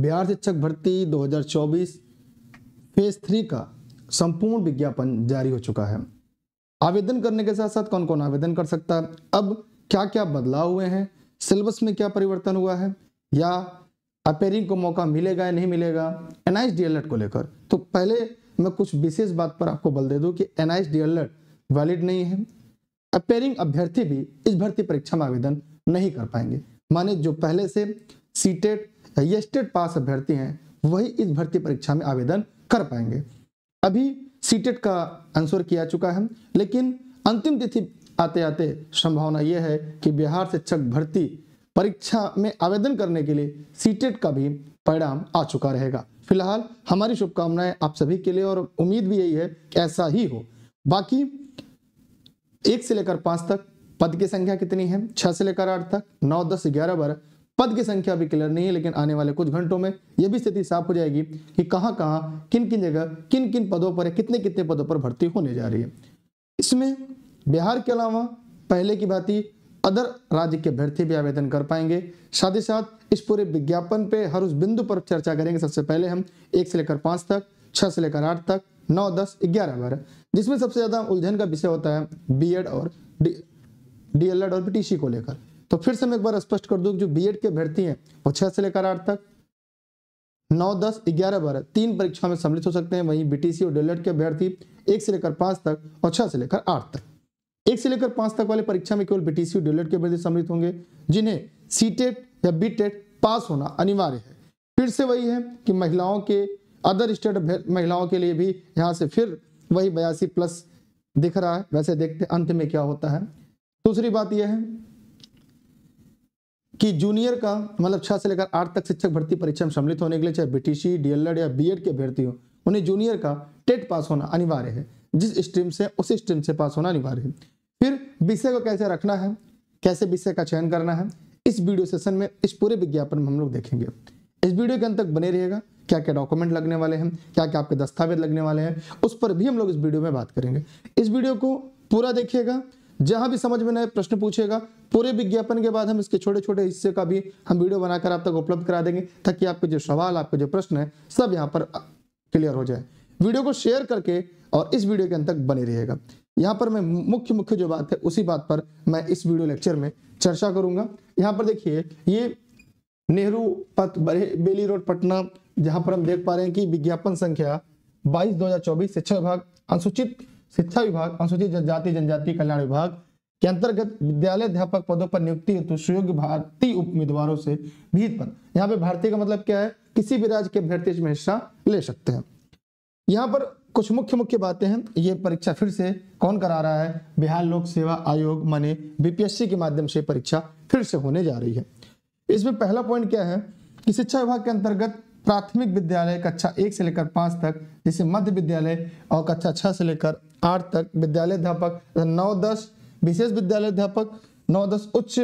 बिहार शिक्षक भर्ती 2024 phase three का संपूर्ण विज्ञापन जारी हो चुका है आवेदन करने के साथ साथ कौन कौन आवेदन कर सकता है अब क्या क्या बदलाव हुए हैं सिलेबस में क्या परिवर्तन हुआ है या अपेयरिंग को मौका मिलेगा या नहीं मिलेगा एनआईस डी को लेकर तो पहले मैं कुछ विशेष बात पर आपको बल दे दूं कि एन आई वैलिड नहीं है अपेयरिंग अभ्यर्थी भी इस भर्ती परीक्षा में आवेदन नहीं कर पाएंगे माने जो पहले से सीटेट स्टेट पास अभ्यर्थी हैं वही इस भर्ती परीक्षा में आवेदन कर पाएंगे अभी सीटेट e का आंसर किया चुका है लेकिन अंतिम तिथि आते आते संभावना यह है कि बिहार शिक्षक भर्ती परीक्षा में आवेदन करने के लिए सीटेट e का भी परिणाम आ चुका रहेगा फिलहाल हमारी शुभकामनाएं आप सभी के लिए और उम्मीद भी यही है कि ऐसा ही हो बाकी एक से लेकर पांच तक पद की संख्या कितनी है छह से लेकर आठ तक नौ दस ग्यारह बारह पद की संख्या भी क्लियर नहीं है लेकिन आने वाले कुछ घंटों में यह भी स्थिति साफ हो जाएगी कि कहां कहां किन किन जगह किन किन पदों पर कितने कितने पदों पर भर्ती होने जा रही है इसमें बिहार के अलावा पहले की भांति अदर राज्य के अभ्यर्थी भी आवेदन कर पाएंगे साथ ही साथ इस पूरे विज्ञापन पे हर उस बिंदु पर चर्चा करेंगे सबसे पहले हम एक से लेकर पांच तक छह से लेकर आठ तक नौ दस ग्यारह बारह जिसमें सबसे ज़्यादा उलझन का विषय होता है बी और डी डीएलएड और पीटीसी को लेकर तो फिर से मैं एक बार स्पष्ट कर दूं जो बीएड के अभ्यर्थी हैं वो छह से लेकर आठ तक नौ दस ग्यारह बारह तीन परीक्षा में सम्मिलित हो सकते हैं वहीं बीटीसी और डेलेट के अभ्यर्थी एक से लेकर पांच तक और छह से लेकर आठ तक एक से लेकर पांच तक वाले परीक्षा में केवल बीटीसी और डेलेट के अभ्यर्थी सम्मिलित होंगे जिन्हें सी या बी पास होना अनिवार्य है फिर से वही है कि महिलाओं के अदर स्टेट महिलाओं के लिए भी यहाँ से फिर वही बयासी प्लस दिख रहा है वैसे देखते अंत में क्या होता है दूसरी बात यह है कि जूनियर का मतलब छः से लेकर आठ तक शिक्षक भर्ती परीक्षा में सम्मिलित होने के लिए चाहे बीटीसी डीएलएड या बीएड के अभ्यर्थी हो उन्हें जूनियर का टेट पास होना अनिवार्य है जिस स्ट्रीम से उस स्ट्रीम से पास होना अनिवार्य है फिर विषय को कैसे रखना है कैसे विषय का चयन करना है इस वीडियो सेशन में इस पूरे विज्ञापन में हम लोग देखेंगे इस वीडियो के अंत तक बने रहेगा क्या क्या डॉक्यूमेंट लगने वाले हैं क्या क्या आपके दस्तावेज लगने वाले हैं उस पर भी हम लोग इस वीडियो में बात करेंगे इस वीडियो को पूरा देखिएगा जहां भी समझ में नए प्रश्न पूछेगा पूरे विज्ञापन के बाद हम इसके छोटे छोटे हिस्से का भी हम वीडियो बनाकर आप तक उपलब्ध करा देंगे ताकि आपके जो सवाल आपके जो प्रश्न है सब यहाँ पर क्लियर हो जाए वीडियो को शेयर करके और इस वीडियो के अंत तक बने रहेगा यहाँ पर मैं मुख्य मुख्य जो बात है उसी बात पर मैं इस वीडियो लेक्चर में चर्चा करूंगा यहाँ पर देखिए ये नेहरू पथ बेली रोड पटना जहां पर हम देख पा रहे हैं कि विज्ञापन संख्या 22 2024 शिक्षा विभाग अनुसूचित शिक्षा विभाग अनुसूचित जनजाति जनजाति कल्याण विभाग के अंतर्गत विद्यालय अध्यापक पदों पर नियुक्ति हेतु सुयोग्य भारतीय उम्मीदवारों से भीत पद यहाँ पे भारतीय का मतलब क्या है किसी भी राज्य के अभ्यर्थी इसमें हिस्सा ले सकते हैं यहाँ पर कुछ मुख्य मुख्य बातें हैं ये परीक्षा फिर से कौन करा रहा है बिहार लोक सेवा आयोग माने बीपीएससी के माध्यम से परीक्षा फिर से होने जा रही है इसमें पहला पॉइंट क्या है कि शिक्षा विभाग के अंतर्गत प्राथमिक विद्यालय कक्षा एक से लेकर पांच तक जिसे मध्य विद्यालय और कक्षा छह से लेकर आठ तक विद्यालय अध्यापक नौ दस विशेष विद्यालय अध्यापक नौ दस उच्च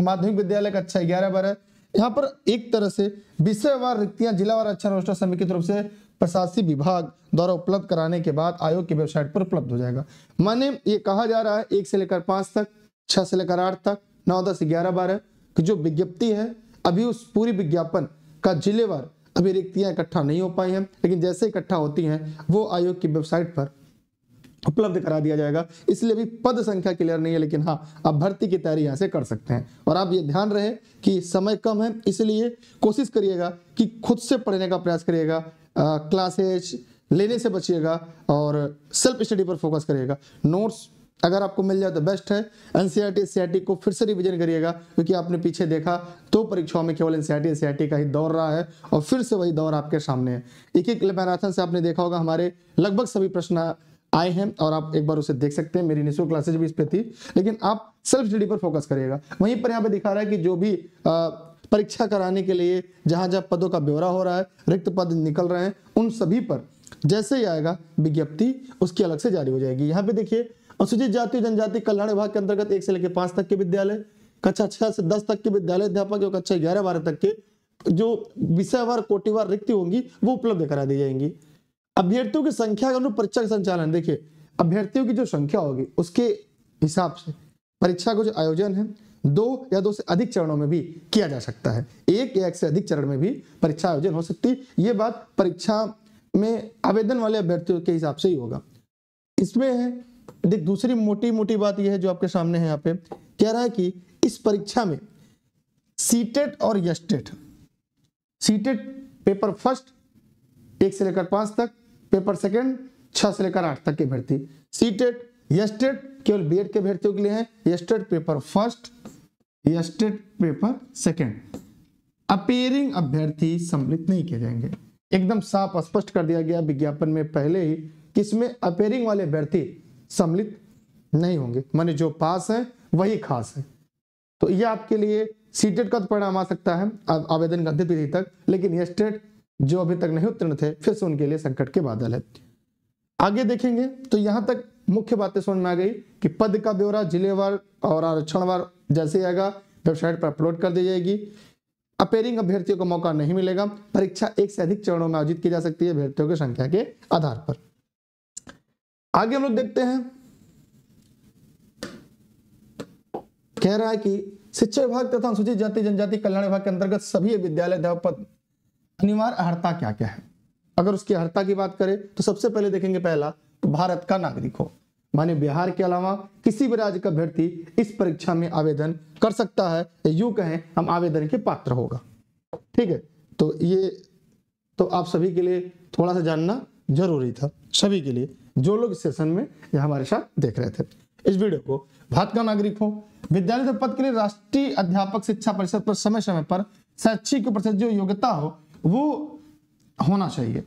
माध्यमिक विद्यालय कक्षा ग्यारह बारह यहाँ पर एक तरह से विषयवार रिक्तियां जिलावार अच्छा रोस्टर समिति की तरफ से प्रशासनिक विभाग द्वारा उपलब्ध कराने के बाद आयोग की वेबसाइट पर उपलब्ध हो जाएगा माने ये कहा जा रहा है एक से लेकर पांच तक छह से लेकर आठ तक नौ दस ग्यारह बारह की जो विज्ञप्ति है अभी उस पूरी विज्ञापन का जिलेवार अभी रिक्तियां इकट्ठा नहीं हो पाई हैं लेकिन जैसे इकट्ठा होती हैं वो आयोग की वेबसाइट पर उपलब्ध करा दिया जाएगा इसलिए भी पद संख्या क्लियर नहीं है लेकिन हाँ आप भर्ती की तैयारी यहाँ से कर सकते हैं और आप ये ध्यान रहे कि समय कम है इसलिए कोशिश करिएगा कि खुद से पढ़ने का प्रयास करिएगा क्लासेज लेने से बचिएगा और सेल्फ स्टडी पर फोकस करिएगा नोट्स अगर आपको मिल जाए तो बेस्ट है एनसीईआरटी सीआरटी e e को फिर से रिवीजन करिएगा क्योंकि आपने पीछे देखा तो परीक्षाओं में केवल एनसीईआरटी सीआरटी e का ही दौर रहा है और फिर से वही दौर आपके सामने है एक एक मैराथन से आपने देखा होगा हमारे लगभग सभी प्रश्न आए हैं और आप एक बार उसे देख सकते हैं मेरी निःशुल्क क्लासेज भी इस पर थी लेकिन आप सेल्फ स्टडी पर फोकस करिएगा वहीं पर यहाँ पे दिखा रहा है कि जो भी परीक्षा कराने के लिए जहां जहां पदों का ब्यौरा हो रहा है रिक्त पद निकल रहे हैं उन सभी पर जैसे ही आएगा विज्ञप्ति उसकी अलग से जारी हो जाएगी यहाँ पे देखिए अनुसूचित जाति जनजाति कल्याण विभाग के अंतर्गत एक से लेकर पांच तक के विद्यालय कक्षा छह से दस तक के विद्यालय अध्यापक और कक्षा ग्यारह बारह तक के जो विषयवार कोटिवार रिक्ति होंगी वो उपलब्ध करा दी जाएंगी अभ्यर्थियों की संख्या परीक्षा का संचालन देखिए अभ्यर्थियों की जो संख्या होगी उसके हिसाब से परीक्षा का जो आयोजन है दो या दो से अधिक चरणों में भी किया जा सकता है एक या एक से अधिक चरण में भी परीक्षा आयोजन हो सकती है ये बात परीक्षा में आवेदन वाले अभ्यर्थियों के हिसाब से ही होगा इसमें है देख दूसरी मोटी मोटी बात यह है जो आपके सामने है यहाँ पे कह रहा है कि इस परीक्षा में सीटेट और यस्टेट सीटेट पेपर फर्स्ट एक से लेकर पांच तक पेपर सेकंड छह से लेकर आठ तक के भर्ती सीटेट यस्टेट केवल बी के भर्तियों के लिए है STET paper first STET paper second appearing अभ्यर्थी सम्मिलित नहीं किए जाएंगे एकदम साफ स्पष्ट कर दिया गया विज्ञापन में पहले ही किसमें अपेयरिंग वाले अभ्यर्थी सम्मिलित नहीं होंगे माने जो पास है वही खास है तो ये आपके लिए सीटेट का तो परिणाम आ सकता है आवेदन की अंतिम तिथि तक लेकिन ये स्टेट जो अभी तक नहीं उत्तीर्ण थे फिर से उनके लिए संकट के बादल है आगे देखेंगे तो यहाँ तक मुख्य बातें समझ में आ गई कि पद का ब्यौरा जिलेवार और आरक्षणवार जैसे आएगा वेबसाइट पर अपलोड कर दी जाएगी अपेयरिंग अभ्यर्थियों को मौका नहीं मिलेगा परीक्षा एक से अधिक चरणों में आयोजित की जा सकती है अभ्यर्थियों की संख्या के आधार पर आगे हम लोग देखते हैं कह रहा है कि शिक्षा विभाग तथा अनुसूचित जाति जनजाति कल्याण विभाग के अंतर्गत सभी विद्यालय अध्यापक अनिवार्य अर्ता क्या क्या है अगर उसकी अर्ता की बात करें तो सबसे पहले देखेंगे पहला तो भारत का नागरिक हो माने बिहार के अलावा किसी भी राज्य का अभ्यर्थी इस परीक्षा में आवेदन कर सकता है यू कहें हम आवेदन के पात्र होगा ठीक है तो ये तो आप सभी के लिए थोड़ा सा जानना जरूरी था सभी के लिए जो लोग सेशन में यहाँ हमारे साथ देख रहे थे इस वीडियो को भारत का नागरिक हो विद्यालय पद के लिए राष्ट्रीय अध्यापक शिक्षा परिषद पर समय समय पर शैक्षिक परिषद जो योग्यता हो वो होना चाहिए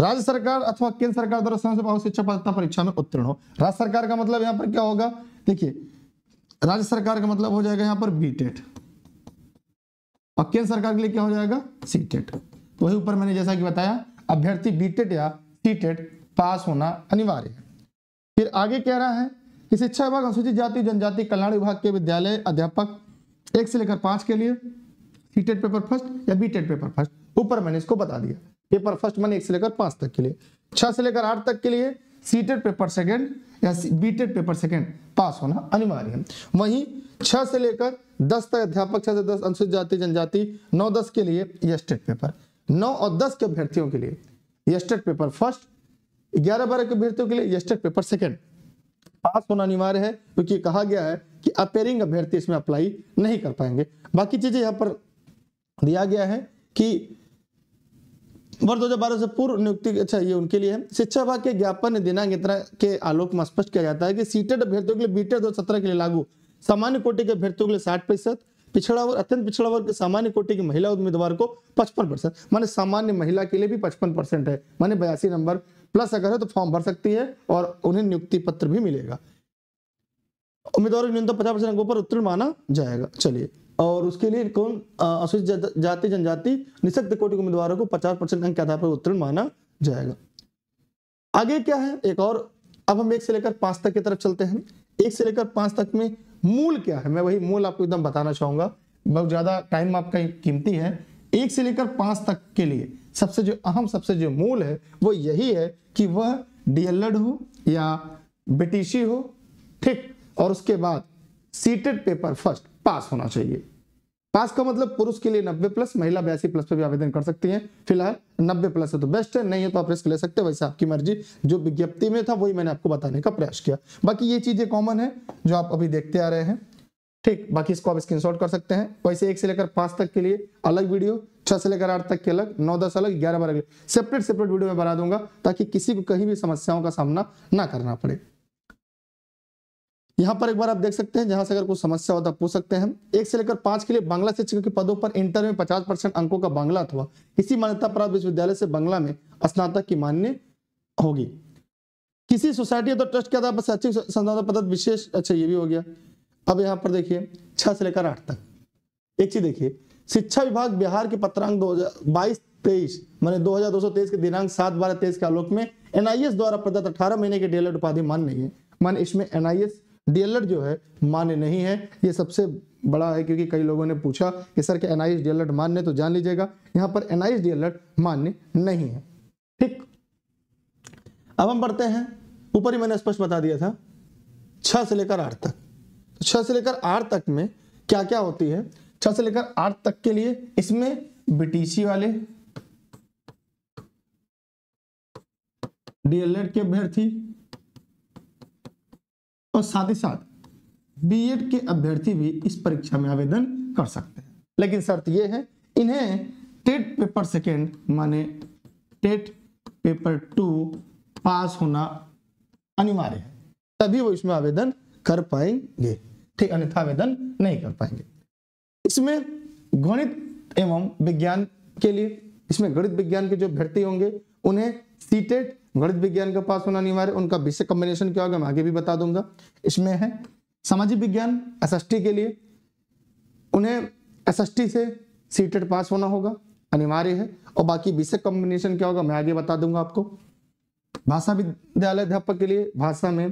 राज्य सरकार अथवा केंद्र सरकार द्वारा समय से बहुत शिक्षा पात्रता परीक्षा में उत्तीर्ण हो राज्य सरकार का मतलब यहाँ पर क्या होगा देखिए राज्य सरकार का मतलब हो जाएगा यहाँ पर बीटेट e और केंद्र सरकार के लिए क्या हो जाएगा सीटेट e तो वही ऊपर मैंने जैसा कि बताया अभ्यर्थी बीटेट e या सीटेट पास होना अनिवार्य है फिर आगे कह रहा है कि शिक्षा विभाग अनुसूचित जाति जनजाति कल्याण विभाग के विद्यालय अध्यापक एक से लेकर पांच के लिए सी टेट पेपर फर्स्ट या बी टेट पेपर फर्स्ट ऊपर मैंने इसको बता दिया पेपर फर्स्ट मैंने एक से लेकर पांच तक के लिए छह से लेकर आठ तक के लिए सी टेट पेपर सेकेंड या BTET paper second pass होना अनिवार्य है वहीं छह से लेकर दस तक अध्यापक छह से दस अनुसूचित जाति जनजाति नौ दस के लिए स्टेट पेपर नौ और दस के अभ्यर्थियों के लिए स्टेट पेपर फर्स्ट ग्यारह बारह के अभ्यर्थियों के लिए यस्टेड पेपर सेकेंड पास होना अनिवार्य है क्योंकि कहा गया है कि अपेयरिंग अभ्यर्थी इसमें अप्लाई नहीं कर पाएंगे बाकी चीजें यहाँ पर दिया गया है कि वर्ष दो हजार बारह से पूर्व नियुक्ति अच्छा ये उनके लिए है शिक्षा विभाग के ज्ञापन दिनांक इतना के आलोक में स्पष्ट किया जाता है कि सीटेड अभ्यर्थियों के लिए बीटे e दो सत्रह के लिए लागू सामान्य कोटि के अभ्यर्थियों के लिए साठ प्रतिशत पिछड़ा वर्ग अत्यंत पिछड़ा वर्ग के सामान्य कोटि की महिला उम्मीदवार को पचपन परसेंट माने सामान्य महिला के लिए भी पचपन परसेंट है माने बयासी नंबर प्लस अगर है तो फॉर्म भर सकती है और उन्हें नियुक्ति पत्र भी मिलेगा उम्मीदवारों की न्यूनतम पचास अंकों पर उत्तीर्ण माना जाएगा चलिए और उसके लिए कौन अनुसूचित जाति जनजाति निशक्त कोटि के उम्मीदवारों को पचास परसेंट अंक के आधार पर उत्तीर्ण माना जाएगा आगे क्या है एक और अब हम एक से लेकर पांच तक की तरफ चलते हैं एक से लेकर पांच तक में मूल क्या है मैं वही मूल आपको एकदम बताना चाहूंगा बहुत ज्यादा टाइम आपका कीमती है एक से लेकर पांच तक के लिए सबसे जो अहम सबसे जो मूल है वो यही है कि वह डीएलएड हो या बीटीसी हो ठीक और उसके बाद सीटेड पेपर फर्स्ट पास होना चाहिए पास का मतलब पुरुष के लिए 90 प्लस महिला बयासी प्लस पर भी आवेदन कर सकती हैं फिलहाल 90 प्लस है तो बेस्ट है नहीं है तो आप रिस्क ले सकते हैं वैसे आपकी मर्जी जो विज्ञप्ति में था वही मैंने आपको बताने का प्रयास किया बाकी ये चीजें कॉमन है जो आप अभी देखते आ रहे हैं ठीक बाकी इसको आप स्क्रीनशॉट कर सकते हैं वैसे एक से लेकर पांच तक के लिए अलग वीडियो छह से लेकर आठ तक के अलग नौ दस अलग ग्यारह बारह अलग सेपरेट सेपरेट वीडियो में बना दूंगा ताकि किसी को कहीं भी समस्याओं का सामना ना करना पड़े यहाँ पर एक बार आप देख सकते हैं जहां से अगर कोई समस्या होता तो पूछ सकते हैं एक से लेकर पांच के लिए बांग्ला शिक्षक के पदों पर इंटर में पचास परसेंट अंकों का बांग्ला अथवा किसी मान्यता प्राप्त विश्वविद्यालय से बांग्ला में स्नातक की मान्य होगी किसी सोसाइटी अथवा तो ट्रस्ट के आधार पर शैक्षिक संस्थान पद विशेष अच्छा ये भी हो गया अब यहाँ पर देखिए छह से लेकर आठ तक एक चीज देखिए शिक्षा विभाग बिहार के पत्रांक दो हजार तेईस मैंने दो हजार दो सौ तेईस के दिनांक सात बारह तेईस के आलोक में एनआईएस द्वारा प्रदत्त अठारह महीने के डीएलएड उपाधि मान्य नहीं है मान इसमें एनआईएस डीएलएड जो है मान्य नहीं है ये सबसे बड़ा है क्योंकि कई लोगों ने पूछा कि सर के एनआईएस डीएलएड मान्य तो जान लीजिएगा यहाँ पर एनआईएस डीएलएड मान्य नहीं है ठीक अब हम पढ़ते हैं ऊपर ही मैंने स्पष्ट बता दिया था छह से लेकर आठ तक तो छह से लेकर आठ तक में क्या क्या होती है छह से लेकर आठ तक के लिए इसमें बीटीसी वाले डीएलएड के अभ्यर्थी और साथ ही साथ बीएड के अभ्यर्थी भी इस परीक्षा में आवेदन कर सकते हैं लेकिन शर्त यह है इन्हें टेट पेपर सेकेंड माने टेट पेपर टू पास होना अनिवार्य है तभी वो इसमें आवेदन कर पाएंगे ठीक अन्यथा आवेदन नहीं कर पाएंगे इसमें गणित एवं विज्ञान के लिए इसमें गणित विज्ञान के जो भर्ती होंगे उन्हें सीटेट e गणित विज्ञान का पास होना अनिवार्य उनका विषय कॉम्बिनेशन क्या होगा मैं आगे भी बता दूंगा इसमें है सामाजिक विज्ञान एस के लिए उन्हें एस से सीटेट e पास होना होगा अनिवार्य है और बाकी विषय कॉम्बिनेशन क्या होगा मैं आगे बता दूंगा आपको भाषा विद्यालय अध्यापक के लिए भाषा में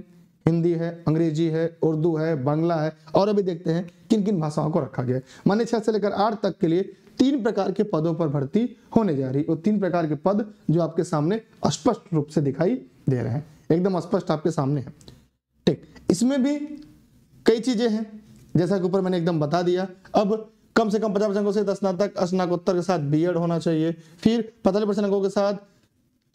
हिंदी है अंग्रेजी है उर्दू है बांग्ला है और अभी देखते हैं किन किन भाषाओं को रखा गया है मान्य छह से लेकर आठ तक के लिए तीन प्रकार के पदों पर भर्ती होने जा रही और तीन प्रकार के पद जो आपके सामने स्पष्ट रूप से दिखाई दे रहे हैं एकदम स्पष्ट आपके सामने है ठीक इसमें भी कई चीजें हैं जैसा कि ऊपर मैंने एकदम बता दिया अब कम से कम पचास अंकों से दस स्नातक स्नातकोत्तर के साथ बीएड होना चाहिए फिर पचास परसेंट अंकों के साथ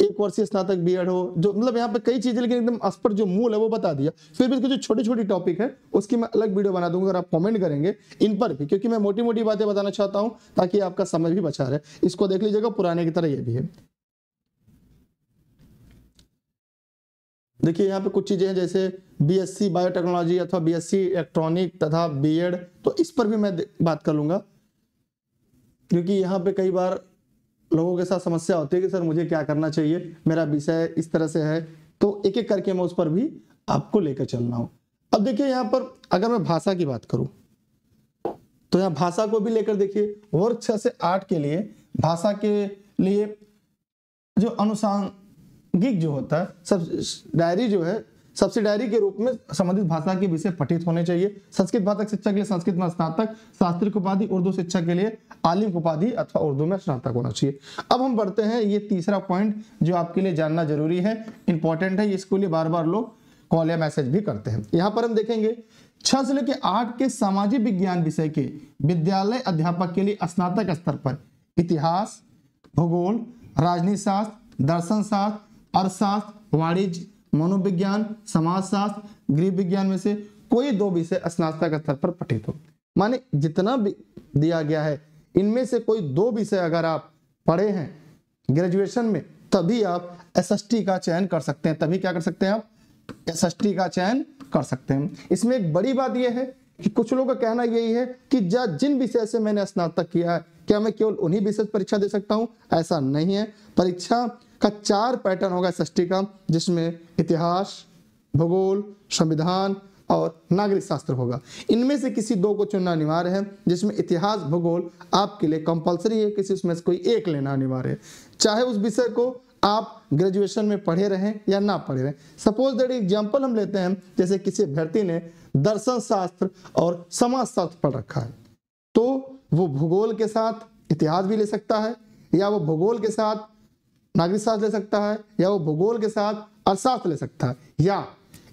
एक वर्षीय स्नातक बी हो जो मतलब यहाँ पे कई चीजें लेकिन एकदम अस्पर जो मूल है वो बता दिया फिर भी इसके जो छोटी छोटी टॉपिक है उसकी मैं अलग वीडियो बना दूंगा अगर आप कमेंट करेंगे इन पर भी क्योंकि मैं मोटी मोटी बातें बताना चाहता हूँ ताकि आपका समय भी बचा रहे इसको देख लीजिएगा पुराने की तरह ये भी है देखिए यहाँ पे कुछ चीजें हैं जैसे बीएससी बायोटेक्नोलॉजी अथवा बीएससी इलेक्ट्रॉनिक तथा बीएड तो इस पर भी मैं बात कर लूंगा क्योंकि यहाँ पे कई बार लोगों के साथ समस्या होती है कि सर मुझे क्या करना चाहिए मेरा विषय इस तरह से है तो एक एक करके मैं उस पर भी आपको लेकर चल रहा अब देखिए यहाँ पर अगर मैं भाषा की बात करूं तो यहाँ भाषा को भी लेकर देखिए वर्ग छह से आठ के लिए भाषा के लिए जो अनुसांगिक जो होता है सब डायरी जो है सब्सिडायरी के रूप में संबंधित भाषा के विषय पठित होने चाहिए संस्कृत भाषा शिक्षा के लिए संस्कृत में स्नातक शास्त्रिक उपाधि उर्दू शिक्षा के लिए आलिम उपाधि अथवा उर्दू में स्नातक होना चाहिए अब हम बढ़ते हैं ये तीसरा पॉइंट जो आपके लिए जानना जरूरी है इंपॉर्टेंट है इसके लिए बार बार लोग कॉल या मैसेज भी करते हैं यहाँ पर हम देखेंगे छह से लेकर आठ के सामाजिक विज्ञान विषय के विद्यालय अध्यापक के लिए स्नातक स्तर पर इतिहास भूगोल राजनीति शास्त्र दर्शन शास्त्र अर्थशास्त्र वाणिज्य मनोविज्ञान समाजशास्त्र गृह विज्ञान में से कोई दो विषय स्नातक स्तर पर पठित हो माने जितना भी दिया गया है इनमें से कोई दो विषय अगर आप पढ़े हैं ग्रेजुएशन में तभी आप एस का चयन कर सकते हैं तभी क्या कर सकते हैं आप एस का चयन कर सकते हैं इसमें एक बड़ी बात यह है कि कुछ लोगों का कहना यही है कि जा जिन विषय से मैंने स्नातक किया है क्या मैं केवल उन्हीं विषय परीक्षा दे सकता हूं ऐसा नहीं है परीक्षा का चार पैटर्न होगा एस का जिसमें इतिहास भूगोल संविधान और नागरिक शास्त्र होगा इनमें से किसी दो को चुनना अनिवार्य है जिसमें इतिहास भूगोल आपके लिए कंपलसरी है किसी उसमें से कोई एक लेना अनिवार्य है चाहे उस विषय को आप ग्रेजुएशन में पढ़े रहें या ना पढ़े रहें सपोज दैट एग्जाम्पल हम लेते हैं जैसे किसी अभ्यर्थी ने दर्शन शास्त्र और समाज शास्त्र पढ़ रखा है तो वो भूगोल के साथ इतिहास भी ले सकता है या वो भूगोल के साथ नागरिक शास्त्र ले सकता है या वो भूगोल के साथ अर्थशास्त्र ले सकता है या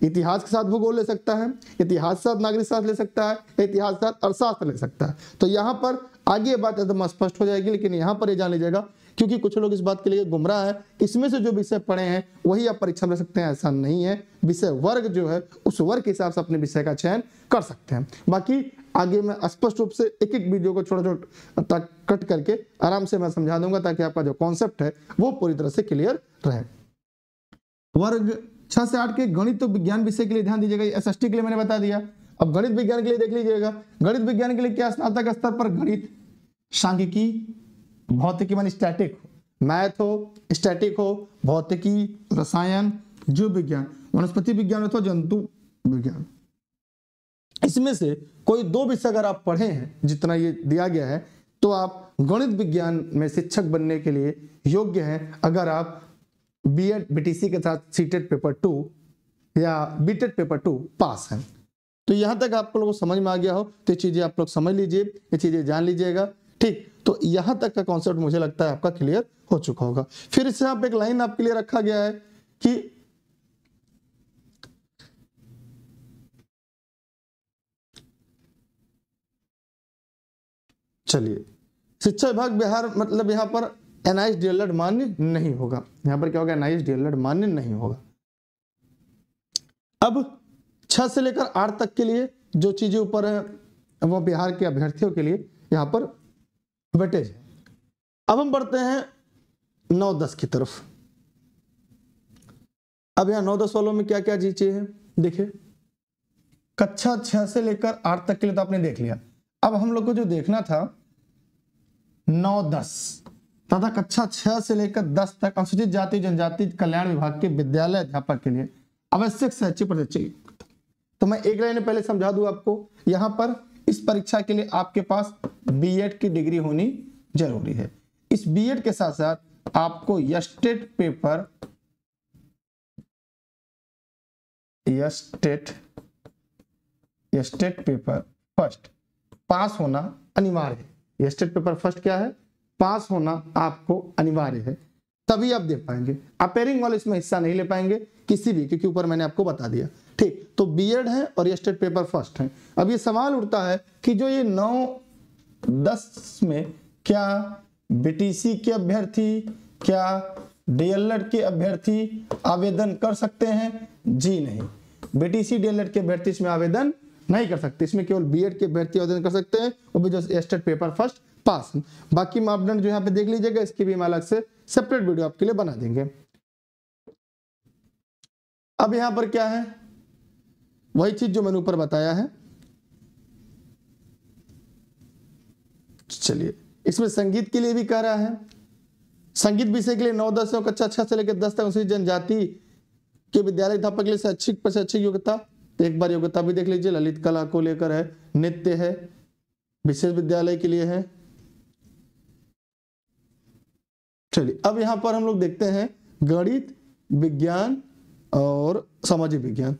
इतिहास के साथ भूगोल ले सकता है इतिहास के साथ नागरिक शास्त्र ले सकता है इतिहास के साथ अर्थशास्त्र ले सकता है तो यहाँ पर आगे बात एकदम स्पष्ट हो जाएगी लेकिन यहाँ पर ये जान लीजिएगा क्योंकि कुछ लोग इस बात के लिए गुमराह है इसमें से जो विषय पढ़े हैं वही आप परीक्षा में सकते हैं ऐसा नहीं है विषय वर्ग जो है उस वर्ग के हिसाब से अपने विषय का चयन कर सकते हैं बाकी आगे मैं स्पष्ट रूप से एक एक वीडियो को छोटा छोटा कट करके आराम से मैं समझा दूंगा ताकि आपका जो कॉन्सेप्ट है वो पूरी तरह से क्लियर रहे वर्ग छह से आठ के गणित तो विज्ञान विषय के लिए ध्यान दीजिएगा एस के लिए मैंने बता दिया अब गणित विज्ञान के लिए देख लीजिएगा गणित विज्ञान के लिए क्या स्नातक स्तर पर गणित सांख्यिकी भौतिकी मान स्टैटिक मैथ हो स्टैटिक हो भौतिकी रसायन जीव विज्ञान वनस्पति विज्ञान अथवा जंतु विज्ञान इसमें से कोई दो विषय अगर आप पढ़े हैं जितना ये दिया गया है तो आप गणित विज्ञान में शिक्षक बनने के लिए योग्य हैं अगर आप बी एड बीटीसी के साथ सीटेड पेपर टू या बीटेड पेपर टू पास हैं तो यहाँ तक आप लोगों को समझ में आ गया हो तो ये चीज़ें आप लोग समझ लीजिए ये चीज़ें जान लीजिएगा ठीक तो यहां तक का कॉन्सेप्ट मुझे लगता है आपका क्लियर हो चुका होगा फिर इससे आप एक लाइन आपके लिए रखा गया है कि चलिए शिक्षा विभाग बिहार मतलब यहां पर एनआईएस डीएलएड मान्य नहीं होगा यहां पर क्या होगा डी डीएलएड मान्य नहीं होगा अब छह से लेकर आठ तक के लिए जो चीजें ऊपर है वो बिहार के अभ्यर्थियों के लिए यहां पर तो बेटे अब हम बढ़ते हैं नौ दस की तरफ अब यहां नौ दस वालों में क्या क्या चीजें हैं देखिए कक्षा छह से लेकर आठ तक के लिए तो आपने देख लिया अब हम लोग को जो देखना था नौ दस तथा कक्षा छह से लेकर दस तक अनुसूचित जाति जनजाति कल्याण विभाग के विद्यालय अध्यापक के लिए आवश्यक शैक्षिक प्रदेश तो मैं एक लाइन पहले समझा दू आपको यहां पर इस परीक्षा के लिए आपके पास बी की डिग्री होनी जरूरी है इस बीएड के साथ साथ आपको STET paper STET STET paper first pass होना अनिवार्य है यस्टेट पेपर फर्स्ट क्या है पास होना आपको अनिवार्य है तभी आप दे पाएंगे अपेयरिंग वाले इसमें हिस्सा नहीं ले पाएंगे किसी भी क्योंकि ऊपर मैंने आपको बता दिया ठीक तो बीएड है और ये स्टेट पेपर फर्स्ट है अब ये सवाल उठता है कि जो ये नौ दस में क्या बीटीसी के अभ्यर्थी क्या डीएलएड के अभ्यर्थी आवेदन कर सकते हैं जी नहीं बीटीसी डीएलएड के अभ्यर्थी इसमें आवेदन नहीं कर सकते इसमें केवल बीएड के अभ्यर्थी आवेदन कर सकते हैं वो भी जो स्टेट पेपर फर्स्ट पास बाकी मापदंड जो यहाँ पे देख लीजिएगा इसकी भी हम अलग से सेपरेट वीडियो आपके लिए बना देंगे अब यहां पर क्या है वही चीज जो मैंने ऊपर बताया है चलिए इसमें संगीत के लिए भी कह रहा है संगीत विषय के लिए नौ दस और कक्षा छह से लेकर दस तक अनुसूचित जनजाति के विद्यालय अध्यापक के लिए शैक्षिक प्रशिक्षक योग्यता एक बार योग्यता भी देख लीजिए ललित कला को लेकर है नृत्य है विशेष विद्यालय के लिए है चलिए अब यहाँ पर हम लोग देखते हैं गणित विज्ञान और सामाजिक विज्ञान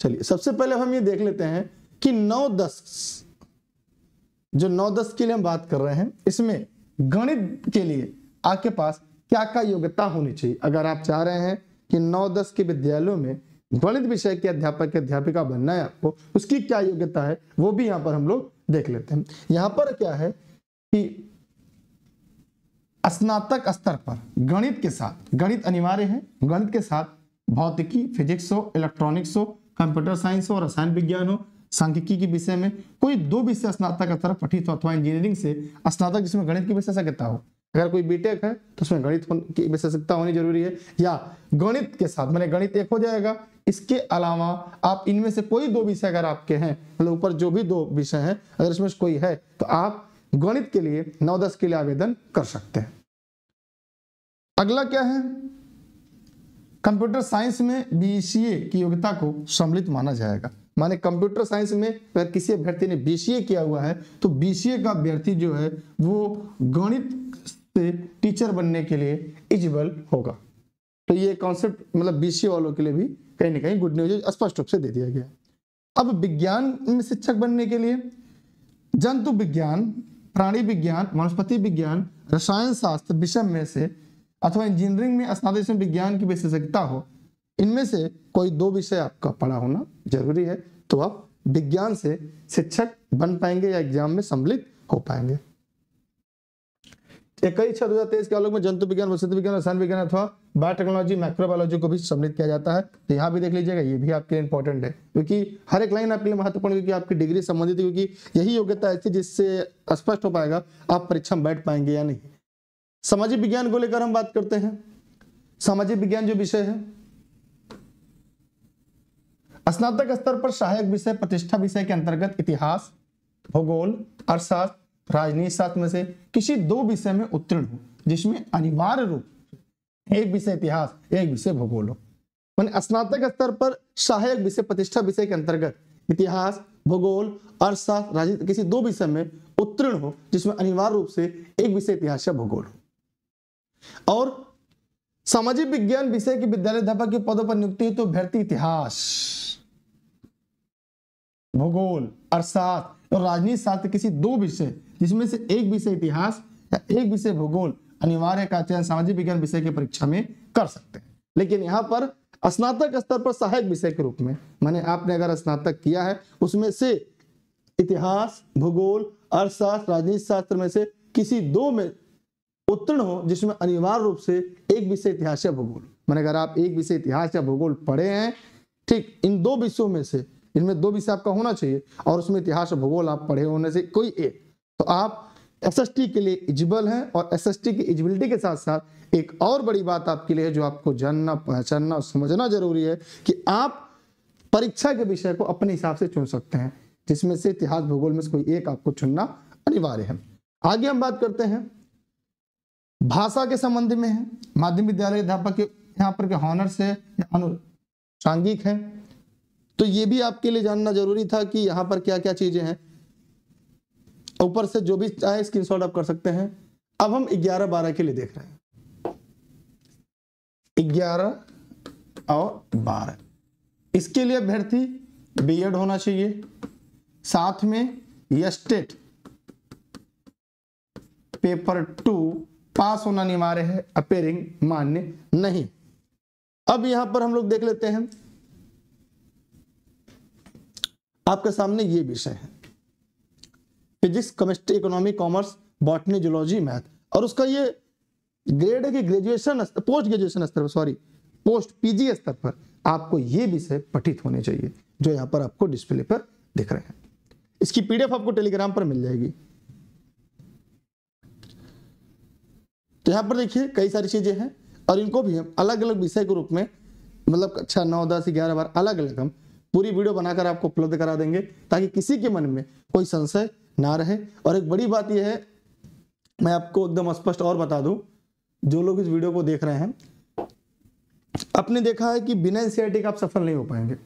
चलिए सबसे पहले हम ये देख लेते हैं कि नौ दस जो नौ दस के लिए हम बात कर रहे हैं इसमें गणित के लिए आपके पास क्या क्या योग्यता होनी चाहिए अगर आप चाह रहे हैं कि नौ दस के विद्यालयों में गणित विषय के अध्यापक अध्यापिका बनना है आपको उसकी क्या योग्यता है वो भी यहाँ पर हम लोग देख लेते हैं यहाँ पर क्या है कि स्नातक स्तर पर गणित के साथ गणित अनिवार्य है गणित के साथ भौतिकी फिजिक्स हो इलेक्ट्रॉनिक्स हो कंप्यूटर साइंस हो रसायन विज्ञान हो सांख्यिकी के विषय में कोई दो विषय स्नातक स्तर पठित हो अथवा इंजीनियरिंग से स्नातक जिसमें गणित की विशेषज्ञता हो अगर कोई बीटेक है तो उसमें गणित की विशेषज्ञता होनी जरूरी है या गणित के साथ मैंने गणित एक हो जाएगा इसके अलावा आप इनमें से कोई दो विषय अगर आपके हैं मतलब ऊपर जो भी दो विषय हैं अगर इसमें कोई है तो आप गणित के लिए नौ दस के लिए आवेदन कर सकते हैं अगला क्या है कंप्यूटर साइंस में बीसीए की योग्यता को सम्मिलित माना जाएगा माने कंप्यूटर साइंस में अगर किसी अभ्यर्थी ने बीसीए किया हुआ है तो बीसीए का अभ्यर्थी जो है वो गणित से टीचर बनने के लिए इजिबल होगा तो ये कॉन्सेप्ट मतलब बीसीए वालों के लिए भी कहीं ना कहीं गुड न्यूज स्पष्ट रूप से दे दिया गया अब विज्ञान में शिक्षक बनने के लिए जंतु विज्ञान प्राणी विज्ञान वनस्पति विज्ञान रसायन शास्त्र विषय में से अथवा इंजीनियरिंग में स्नातक विज्ञान की विशेषज्ञता हो इनमें से कोई दो विषय आपका पढ़ा होना जरूरी है तो आप विज्ञान से शिक्षक बन पाएंगे या एग्जाम में सम्मिलित हो पाएंगे इक्कीस छह दो हजार तेईस के आलोक में जंतु विज्ञान वसंत विज्ञान रसायन विज्ञान अथवा बायोटेक्नोलॉजी माइक्रोबायोलॉजी को भी सम्मिलित किया जाता है तो यहाँ भी देख लीजिएगा ये भी आपके लिए इंपॉर्टेंट है क्योंकि हर एक लाइन आपके लिए महत्वपूर्ण क्योंकि आपकी डिग्री संबंधित क्योंकि यही योग्यता ऐसी जिससे स्पष्ट हो पाएगा आप परीक्षा में बैठ पाएंगे या नहीं सामाजिक विज्ञान को लेकर हम बात करते हैं सामाजिक विज्ञान जो विषय है स्नातक स्तर पर सहायक विषय प्रतिष्ठा विषय के अंतर्गत इतिहास भूगोल अर्थशास्त्र राजनीति शास्त्र में से किसी दो विषय में उत्तीर्ण हो जिसमें अनिवार्य रूप एक विषय इतिहास एक विषय भूगोल हो मैंने स्नातक स्तर पर सहायक विषय प्रतिष्ठा विषय के अंतर्गत इतिहास भूगोल अर्थशास्त्र राजनीति किसी दो विषय में उत्तीर्ण हो जिसमें अनिवार्य रूप से एक विषय इतिहास या भूगोल हो और सामाजिक विज्ञान विषय के विद्यालय के पदों पर नियुक्ति तो भर्ती इतिहास भूगोल अर्थशास्त्र और तो राजनीति शास्त्र किसी दो विषय जिसमें से एक विषय इतिहास या एक विषय भूगोल अनिवार्य का चयन सामाजिक विज्ञान विषय की परीक्षा में कर सकते हैं लेकिन यहाँ पर स्नातक स्तर पर सहायक विषय के रूप में मैंने आपने अगर स्नातक किया है उसमें से इतिहास भूगोल अर्थशास्त्र राजनीति शास्त्र में से किसी दो में उत्तीर्ण हो जिसमें अनिवार्य रूप से एक विषय इतिहास या भूगोल मैंने अगर आप एक विषय इतिहास या भूगोल पढ़े हैं ठीक इन दो विषयों में से इनमें दो विषय आपका होना चाहिए और उसमें इतिहास भूगोल आप पढ़े होने से कोई एक तो आप एस के लिए इजिबल है और एस की इजिबिलिटी के साथ साथ एक और बड़ी बात आपके लिए जो आपको जानना पहचानना और समझना जरूरी है कि आप परीक्षा के विषय को अपने हिसाब से चुन सकते हैं जिसमें से इतिहास भूगोल में से कोई एक आपको चुनना अनिवार्य है आगे हम बात करते हैं भाषा के संबंध में है माध्यमिक विद्यालय अध्यापक के यहाँ पर के हॉनर्स है अनुसांगिक है तो ये भी आपके लिए जानना जरूरी था कि यहां पर क्या क्या चीजें हैं ऊपर से जो भी चाहे स्क्रीन आप कर सकते हैं अब हम ग्यारह बारह के लिए देख रहे हैं ग्यारह और बारह इसके लिए अभ्यर्थी एड होना चाहिए साथ में यस्टेट पेपर टू पास होना अनिवार्य है अपेयरिंग मान्य नहीं अब यहां पर हम लोग देख लेते हैं आपके सामने ये विषय है physics chemistry economy commerce botany zoology math और उसका ये ग्रेड है कि ग्रेजुएशन पोस्ट ग्रेजुएशन स्तर पर सॉरी पोस्ट पीजी स्तर पर आपको ये विषय पठित होने चाहिए जो यहाँ पर आपको डिस्प्ले पर दिख रहे हैं इसकी पीडीएफ आपको टेलीग्राम पर मिल जाएगी तो यहाँ पर देखिए कई सारी चीजें हैं और इनको भी हम अलग अलग विषय के रूप में मतलब अच्छा नौ दस ग्यारह बार अलग अलग हम पूरी वीडियो बनाकर आपको उपलब्ध करा देंगे ताकि किसी के मन में कोई संशय ना रहे और एक बड़ी बात यह है मैं आपको एकदम स्पष्ट और बता दूं जो लोग इस वीडियो को देख रहे हैं आपने देखा है कि बिना एनसीआरटी e का आप सफल नहीं हो पाएंगे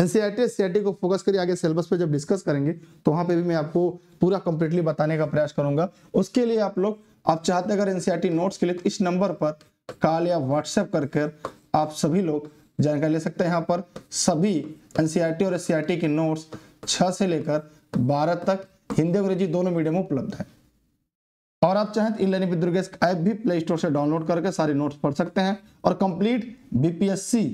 एनसीआरटी एनसीआरटी e e को फोकस करिए आगे सिलेबस पर जब डिस्कस करेंगे तो वहां पर भी मैं आपको पूरा कंप्लीटली बताने का प्रयास करूंगा उसके लिए आप लोग आप चाहते अगर एनसीआरटी नोट्स के लिए तो इस नंबर पर कॉल या व्हाट्सएप कर आप सभी लोग जानकारी ले सकते हैं यहाँ पर सभी एनसीईआरटी और एस के नोट्स छह से लेकर बारह तक हिंदी अंग्रेजी दोनों मीडियम में उपलब्ध है और आप चाहें तो इलेनी दुर्गेश ऐप भी प्ले स्टोर से डाउनलोड करके सारे नोट्स पढ़ सकते हैं और complete BPSC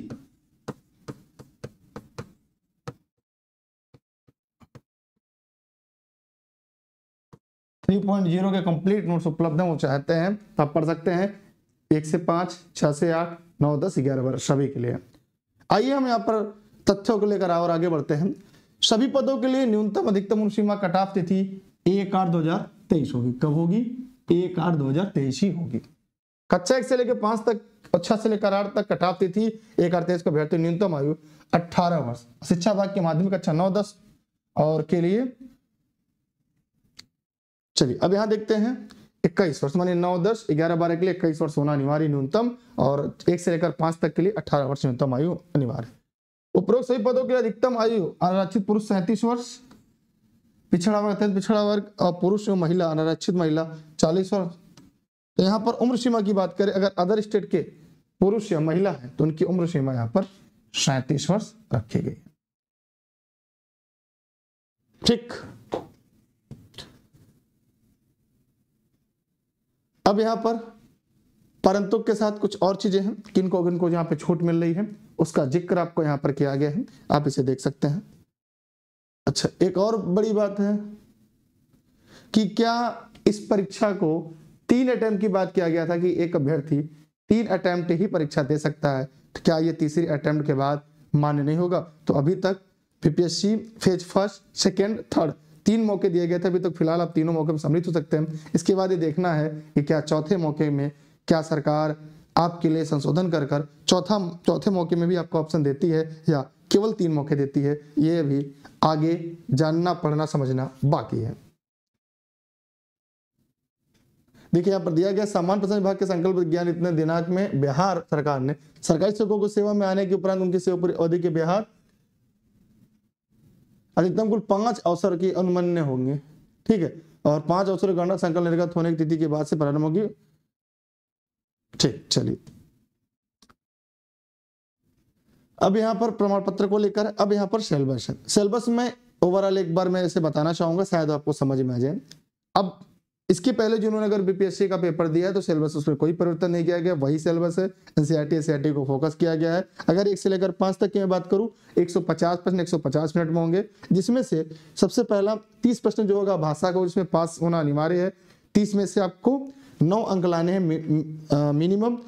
three point zero के कंप्लीट नोट्स उपलब्ध हैं वो चाहते हैं तो आप पढ़ सकते हैं एक से पांच छह से आठ नौ दस ग्यारह बारह सभी के लिए आइए हम यहाँ पर तथ्यों को लेकर और आगे बढ़ते हैं सभी पदों के लिए न्यूनतम अधिकतम सीमा कट तिथि एक आठ दो हजार तेईस होगी कब होगी एक आठ दो हजार तेईस ही होगी कक्षा एक से लेकर पांच तक अच्छा से लेकर आठ तक कट तिथि एक आठ तेईस को भेजते न्यूनतम आयु अठारह वर्ष शिक्षा विभाग के माध्यमिक कक्षा नौ दस और के लिए चलिए अब यहां देखते हैं इक्कीस वर्ष मानी नौ दस ग्यारह बारह के लिए इक्कीस वर्ष होना अनिवार्य न्यूनतम और एक से लेकर पांच तक के लिए अठारह वर्ष न्यूनतम आयु अनिवार्य उपरोक्त सभी पदों के अधिकतम आयु अनारक्षित पुरुष सैंतीस वर्ष पिछड़ा वर्ग अत्यंत पिछड़ा वर्ग और पुरुष एवं महिला अनारक्षित महिला चालीस वर्ष तो यहाँ पर उम्र सीमा की बात करें अगर अदर स्टेट के पुरुष या महिला है तो उनकी उम्र सीमा यहाँ पर सैतीस वर्ष रखी गई ठीक अब यहां पर परंतु के साथ कुछ और चीजें हैं किनको किनको यहां पे छूट मिल रही है उसका जिक्र आपको यहाँ पर किया गया है आप इसे देख सकते हैं अच्छा एक और बड़ी बात है कि क्या इस परीक्षा को तीन अटैम्प्ट की बात किया गया था कि एक अभ्यर्थी तीन अटैम्प्ट ही परीक्षा दे सकता है तो क्या ये तीसरी अटैम्प्ट के बाद मान्य नहीं होगा तो अभी तक PPSC phase first second third तीन मौके दिए गए थे अभी तक तो फिलहाल आप तीनों मौके में सम्मिलित हो सकते हैं इसके बाद ये देखना है कि क्या चौथे मौके में क्या सरकार आपके लिए संशोधन कर कर चौथा चौथे मौके में भी आपको ऑप्शन देती है या केवल तीन मौके देती है ये भी आगे जानना पढ़ना समझना बाकी है देखिए यहाँ पर दिया गया सामान्य प्रशासन विभाग के संकल्प विज्ञान इतने दिनांक में बिहार सरकार ने सरकारी शिक्षकों को सेवा में आने के उपरांत उनकी सेवा अवधि के बिहार अधिकतम कुल पांच अवसर की अनुमन्य होंगे ठीक है और पांच अवसर गणना संकल्प निर्गत होने की तिथि के बाद से प्रारंभ होगी ठीक चलिए अब यहां पर प्रमाण पत्र को लेकर अब यहां पर सिलेबस है सिलेबस में ओवरऑल एक बार मैं इसे बताना चाहूंगा शायद आपको समझ में आ जाए अब इसके पहले जिन्होंने अगर बीपीएससी का पेपर दिया है तो सिलेबस उसमें कोई परिवर्तन नहीं किया गया वही सिलेबस है एनसीआरटी एससीआरटी e e को फोकस किया गया है अगर एक से लेकर पांच तक की मैं बात करूं 150 प्रश्न 150 मिनट में होंगे जिसमें से सबसे पहला 30 प्रश्न जो होगा भाषा का उसमें पास होना अनिवार्य है तीस में से आपको नौ अंक लाने हैं मिनिमम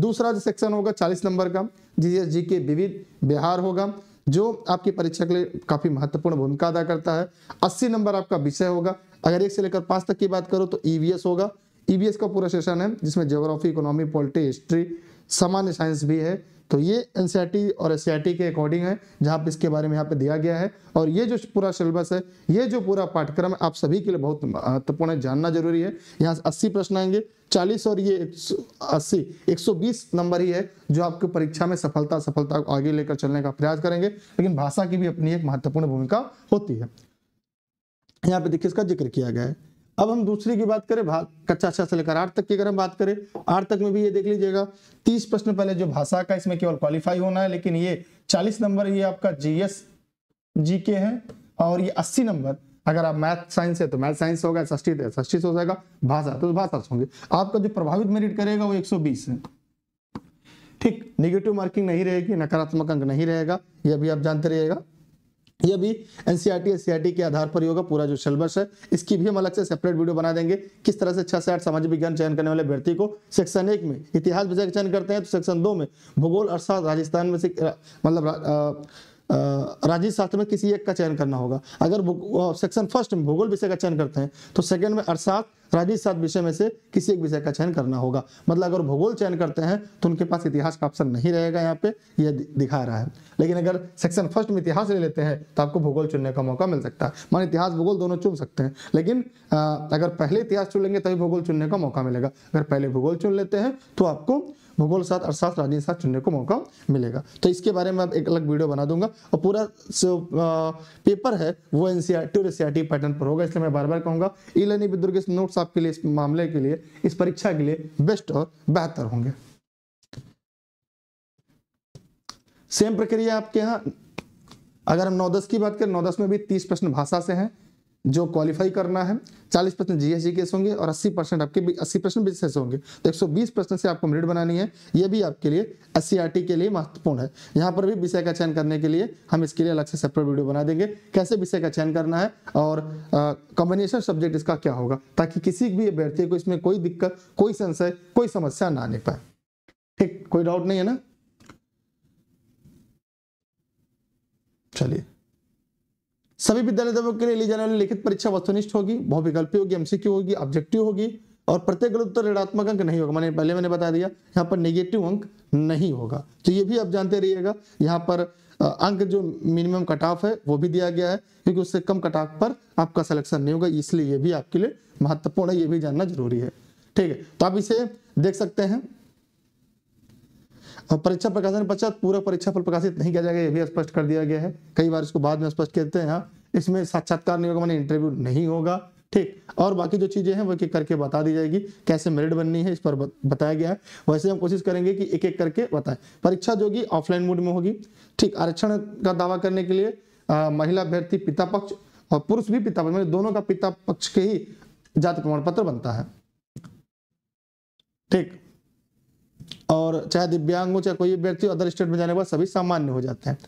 दूसरा जो सेक्शन होगा चालीस नंबर का जी के विविध बिहार होगा जो आपकी परीक्षा के लिए काफी महत्वपूर्ण भूमिका अदा करता है अस्सी नंबर आपका विषय होगा अगर एक से लेकर पांच तक की बात करो तो ईवीएस e होगा ईवीएस e का पूरा सेशन है जिसमें जोग्राफी इकोनॉमी पॉलिटी हिस्ट्री सामान्य साइंस भी है तो ये एन e और एस e के अकॉर्डिंग है जहाँ पे इसके बारे में यहाँ पे दिया गया है और ये जो पूरा सिलेबस है ये जो पूरा पाठ्यक्रम है आप सभी के लिए बहुत महत्वपूर्ण है जानना जरूरी है यहाँ से अस्सी प्रश्न आएंगे चालीस और ये अस्सी एक सौ बीस नंबर ही है जो आपको परीक्षा में सफलता सफलता को आगे लेकर चलने का प्रयास करेंगे लेकिन भाषा की भी अपनी एक महत्वपूर्ण भूमिका होती है यहाँ पे देखिए इसका जिक्र किया गया है अब हम दूसरी की बात करें कक्षा छह से लेकर आठ तक की अगर हम बात करें आठ तक में भी ये देख लीजिएगा तीस प्रश्न पहले जो भाषा का इसमें केवल क्वालिफाई होना है लेकिन ये चालीस नंबर ये आपका जीएस जी के है और ये अस्सी नंबर अगर आप मैथ साइंस है तो मैथ साइंस होगा षष्ठी है तो से हो जाएगा भाषा तो भाषा से होंगे आपका जो प्रभावित मेरिट करेगा वो 120 है ठीक निगेटिव मार्किंग नहीं रहेगी नकारात्मक अंक नहीं रहेगा ये भी आप जानते रहिएगा ये भी एनसीईआरटी एससीआरटी e e के आधार पर होगा पूरा जो सिलेबस है इसकी भी हम अलग से सेपरेट वीडियो बना देंगे किस तरह से छह से आठ सामाजिक विज्ञान चयन करने वाले अभ्यर्थी को सेक्शन एक में इतिहास विषय का चयन करते हैं तो सेक्शन दो में भूगोल अर्थात राजस्थान में से मतलब राजनीति शास्त्र में किसी एक का चयन करना होगा अगर सेक्शन फर्स्ट में भूगोल विषय का चयन करते हैं तो सेकंड में अर्थात राजनीति शास्त्र विषय में से किसी एक विषय का चयन करना होगा मतलब अगर भूगोल चयन करते हैं तो उनके पास इतिहास का ऑप्शन नहीं रहेगा यहाँ पे यह दिखा रहा है लेकिन अगर सेक्शन फर्स्ट में इतिहास ले लेते हैं तो आपको भूगोल चुनने का मौका मिल सकता है मान इतिहास भूगोल दोनों चुन सकते हैं लेकिन अगर पहले इतिहास चुन लेंगे तभी भूगोल चुनने का मौका मिलेगा अगर पहले भूगोल चुन लेते हैं तो आपको भूगोल साथ अर्थशास्त्र राजनीति साथ चुनने को मौका मिलेगा तो इसके बारे में एक अलग वीडियो बना दूंगा और पूरा जो पेपर है वो एनसीआर सी पैटर्न पर होगा इसलिए मैं बार बार कहूंगा e learning with Durgesh notes आपके लिए इस मामले के लिए इस परीक्षा के लिए बेस्ट और बेहतर होंगे सेम प्रक्रिया आपके यहाँ अगर हम नौ दस की बात करें नौ दस में भी तीस प्रश्न भाषा से हैं जो क्वालिफाई करना है 40 परसेंट जीएसजी केस होंगे और 80 परसेंट आपके 80 परसेंट बिजनेस होंगे तो 120 परसेंट से आपको मेरिट बनानी है यह भी आपके लिए एस के लिए महत्वपूर्ण है यहाँ पर भी विषय का चयन करने के लिए हम इसके लिए अलग से सेपरेट वीडियो बना देंगे कैसे विषय का चयन करना है और कॉम्बिनेशन सब्जेक्ट इसका क्या होगा ताकि किसी भी अभ्यर्थी को इसमें कोई दिक्कत कोई संशय कोई समस्या ना आने पाए ठीक कोई डाउट नहीं है ना चलिए सभी विद्यालय दबों के लिए ली जाने वाली लिखित परीक्षा वस्तुनिष्ठ होगी बहुविकल्पी होगी एमसीक्यू होगी ऑब्जेक्टिव होगी और प्रत्येक गलत उत्तर ऋणात्मक अंक नहीं होगा मैंने पहले मैंने बता दिया यहाँ पर नेगेटिव अंक नहीं होगा तो ये भी आप जानते रहिएगा यहाँ पर अंक जो मिनिमम कट ऑफ है वो भी दिया गया है क्योंकि उससे कम कट ऑफ पर आपका सिलेक्शन नहीं होगा इसलिए ये भी आपके लिए महत्वपूर्ण है ये भी जानना जरूरी है ठीक है तो आप इसे देख सकते हैं परीक्षा प्रकाशन पश्चात पूरा परीक्षा फल प्रकाशित नहीं किया जाएगा यह भी स्पष्ट कर दिया गया है कई बार इसको बाद में स्पष्ट कहते हैं यहाँ इसमें साक्षात्कार नहीं होगा मैंने इंटरव्यू नहीं होगा ठीक और बाकी जो चीज़ें हैं वो एक एक करके बता दी जाएगी कैसे मेरिट बननी है इस पर बताया गया है वैसे हम कोशिश करेंगे कि एक एक करके बताएं परीक्षा जो होगी ऑफलाइन मोड में होगी ठीक आरक्षण का दावा करने के लिए आ, महिला अभ्यर्थी पिता पक्ष और पुरुष भी पिता पक्ष मतलब दोनों का पिता पक्ष के ही जाति प्रमाण पत्र बनता है ठीक और चाहे दिव्यांग हो चाहे कोई अभ्यर्थी अदर स्टेट में जाने के बाद सभी सामान्य हो जाते हैं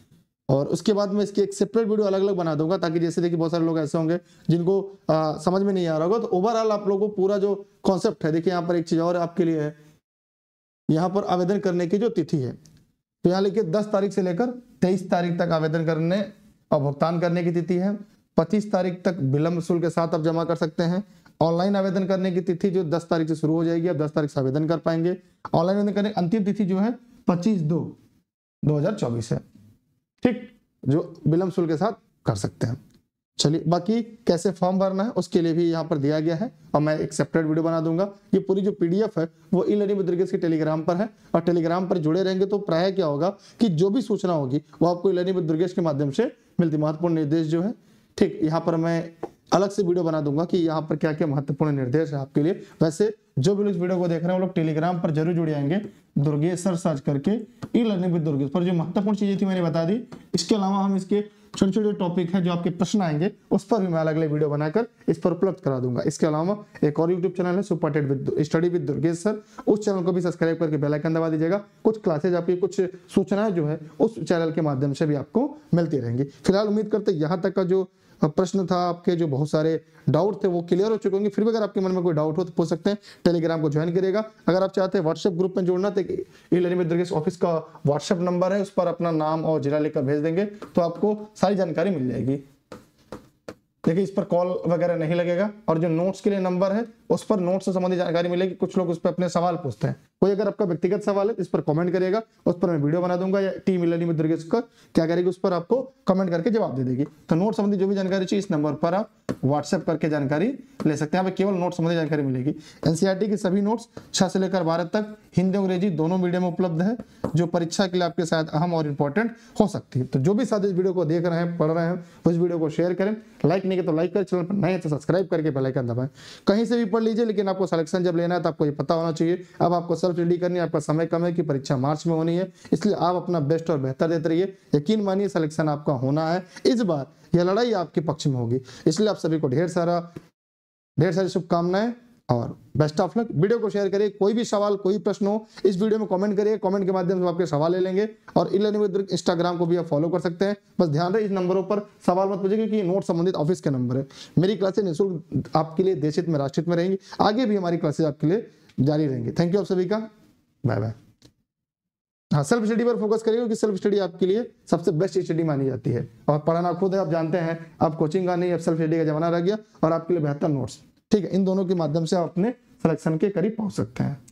और उसके बाद मैं इसकी एक सेपरेट वीडियो अलग अलग बना दूंगा ताकि जैसे देखिए बहुत सारे लोग ऐसे होंगे जिनको आ, समझ में नहीं आ रहा होगा तो ओवरऑल आप लोगों को पूरा जो कॉन्सेप्ट है देखिए यहाँ पर एक चीज और आपके लिए है यहाँ पर आवेदन करने की जो तिथि है तो यहाँ लिखिए दस तारीख से लेकर तेईस तारीख तक आवेदन करने और भुगतान करने की तिथि है पच्चीस तारीख तक विलंब शुल्क के साथ आप जमा कर सकते हैं ऑनलाइन आवेदन करने की तिथि जो दस तारीख से शुरू हो जाएगी आप दस तारीख से आवेदन कर पाएंगे ऑनलाइन आवेदन करने की अंतिम तिथि जो है पच्चीस दो दो है ठीक जो विलंब शुल्क के साथ कर सकते हैं चलिए बाकी कैसे फॉर्म भरना है उसके लिए भी यहाँ पर दिया गया है और मैं एक सेपरेट वीडियो बना दूंगा ये पूरी जो पीडीएफ है वो इन लर्निंग मद्रगेस के टेलीग्राम पर है और टेलीग्राम पर जुड़े रहेंगे तो प्राय क्या होगा कि जो भी सूचना होगी वो आपको इन लर्निंग मद्रगेस के माध्यम से मिलती महत्वपूर्ण निर्देश जो है ठीक यहाँ पर मैं अलग से वीडियो बना दूंगा कि यहाँ पर क्या क्या महत्वपूर्ण निर्देश है आपके लिए वैसे जो भी लोग वीडियो को देख रहे हैं वो लोग टेलीग्राम पर जरूर जुड़ जाएंगे दुर्गेश्वर सर्च करके ई लर्निंग विद दुर्गेश पर जो महत्वपूर्ण चीजें थी मैंने बता दी इसके अलावा हम इसके छोटे छोटे टॉपिक है जो आपके प्रश्न आएंगे उस पर भी मैं अलग अलग वीडियो बनाकर इस पर उपलब्ध करा दूंगा इसके अलावा एक और यूट्यूब चैनल है super TET with study with Durgesh sir उस चैनल को भी सब्सक्राइब करके बेल आइकन दबा दीजिएगा कुछ क्लासेज आपकी कुछ सूचनाएं जो है उस चैनल के माध्यम से भी आपको मिलती रहेंगी फिलहाल उम्मीद करते यहाँ तक का जो प्रश्न था आपके जो बहुत सारे डाउट थे वो क्लियर हो चुके होंगे फिर भी अगर आपके मन में कोई डाउट हो तो पूछ सकते हैं टेलीग्राम को ज्वाइन करिएगा अगर आप चाहते हैं व्हाट्सएप ग्रुप में जोड़ना तो ई लर्निंग ऑफिस का व्हाट्सएप नंबर है उस पर अपना नाम और जिला लेकर भेज देंगे तो आपको सारी जानकारी मिल जाएगी देखिए इस पर कॉल वगैरह नहीं लगेगा और जो नोट्स के लिए नंबर है उस पर नोट से संबंधित जानकारी मिलेगी कुछ लोग उस पर अपने सवाल पूछते हैं कोई अगर आपका व्यक्तिगत सवाल है इस पर कमेंट करेगा उस पर मैं वीडियो बना दूंगा या टीम इलानी दुर्गेश का क्या करेगी उस पर आपको कमेंट करके जवाब दे देगी तो नोट संबंधी जो भी जानकारी चाहिए इस नंबर पर आप व्हाट्सएप करके जानकारी ले सकते हैं केवल नोट संबंधी जानकारी मिलेगी एनसीआरटी e की सभी नोट छह से लेकर बारह तक हिंदी अंग्रेजी दोनों मीडियम में उपलब्ध है जो परीक्षा के लिए आपके साथ अहम और इंपॉर्टेंट हो सकती है तो जो भी साथ इस वीडियो को देख रहे हैं पढ़ रहे हैं उस वीडियो को शेयर करें लाइक नहीं तो लाइक करें चैनल पर नए सब्सक्राइब तो करके बेलाइकन दबाएं कहीं से भी पढ़ लीजिए लेकिन आपको सिलेक्शन जब लेना है तो आपको ये पता होना चाहिए अब आपको सेल्फ रेडी करनी है आपका समय कम है कि परीक्षा मार्च में होनी है इसलिए आप अपना बेस्ट और बेहतर देते रहिए यकीन मानिए सिलेक्शन आपका होना है इस बार यह लड़ाई आपके पक्ष में होगी इसलिए आप सभी को ढेर सारा ढेर सारी शुभकामनाएं और बेस्ट ऑफ लक वीडियो को शेयर करिए कोई भी सवाल कोई प्रश्न हो इस वीडियो में कमेंट करिए कमेंट के माध्यम से आपके सवाल ले लेंगे और इन इंस्टाग्राम को भी आप फॉलो कर सकते हैं बस ध्यान रहे इस नंबरों पर सवाल मत पूछिए क्योंकि नोट संबंधित ऑफिस के नंबर है मेरी क्लासेज निःशुल्क आपके लिए देशित में राष्ट्रित में रहेंगी आगे भी हमारी क्लासेज आपके लिए जारी रहेंगी थैंक यू आप सभी का बाय बाय हाँ सेल्फ स्टडी पर फोकस करिए क्योंकि सेल्फ स्टडी आपके लिए सबसे बेस्ट स्टडी मानी जाती है और पढ़ाना खुद है आप जानते हैं अब कोचिंग का नहीं अब सेल्फ स्टडी का जमाना रह गया और आपके लिए बेहतर नोट्स ठीक है इन दोनों के माध्यम से आप अपने सिलेक्शन के करीब पहुंच सकते हैं